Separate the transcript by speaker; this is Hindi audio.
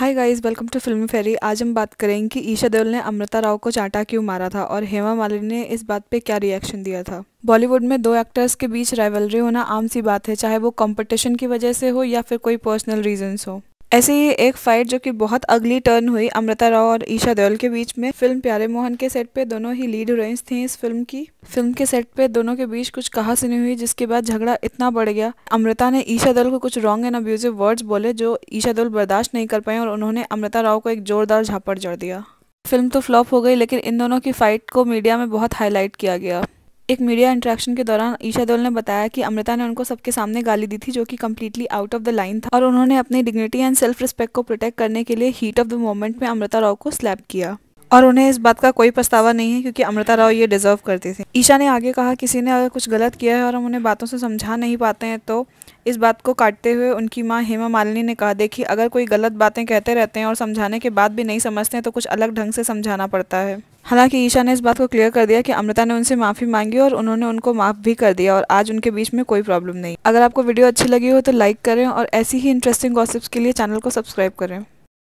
Speaker 1: hi guys welcome to Film Fairy आज हम बात करेंगे कि ईशा देवल ने अमृता राव को चाटा क्यों मारा था और हेमा मालिनी ने इस बात पे क्या रिएक्शन दिया था बॉलीवुड में दो एक्टर्स के बीच राइवलरी होना आम सी बात है चाहे वो कंपटीशन की वजह से हो या फिर कोई पर्सनल रीजंस हो ऐसे ही एक फाइट जो कि बहुत अगली टर्न हुई अमृता राव और ईशा देओल के बीच में फिल्म प्यारे मोहन के सेट पे दोनों ही लीड हीरोइंस थी इस फिल्म की फिल्म के सेट पे दोनों के बीच कुछ कहा सुनी हुई जिसके बाद झगड़ा इतना बढ़ गया अमृता ने ईशा देओल को कुछ रॉन्ग एंड अब्यूजिव वर्ड्स बोले जो ईशा देओल बर्दाश्त नहीं कर पाए और उन्होंने अमृता राव को एक जोरदार झापड़ जड़ दिया फिल्म तो फ्लॉप हो गई लेकिन इन दोनों की फाइट को मीडिया में बहुत हाईलाइट किया गया एक मीडिया इंटरेक्शन के दौरान ईशा दौल ने बताया कि अमृता ने उनको सबके सामने गाली दी थी जो कि completely out of the line था और उन्होंने अपनी डिग्निटी एंड सेल्फ रिस्पेक्ट को प्रोटेक्ट करने के लिए हीट ऑफ द मोमेंट में अमृता राव को स्लैप किया और उन्हें इस बात का कोई पछतावा नहीं है क्योंकि अमृता राव ये डिजर्व करती थी ईशा ने आगे कहा किसी ने अगर कुछ गलत किया है और हम उन्हें बातों से समझा नहीं पाते हैं तो इस बात को काटते हुए उनकी माँ हेमा मालिनी ने कहा देखिए अगर कोई गलत बातें कहते रहते हैं और समझाने के बाद भी नहीं समझते हैं तो कुछ अलग ढंग से समझाना पड़ता है हालांकि ईशा ने इस बात को क्लियर कर दिया कि अमृता ने उनसे माफ़ी मांगी और उन्होंने उनको माफ़ भी कर दिया और आज उनके बीच में कोई प्रॉब्लम नहीं अगर आपको वीडियो अच्छी लगी हो तो लाइक करें और ऐसी ही इंटरेस्टिंग गॉसिप्स के लिए चैनल को सब्सक्राइब करें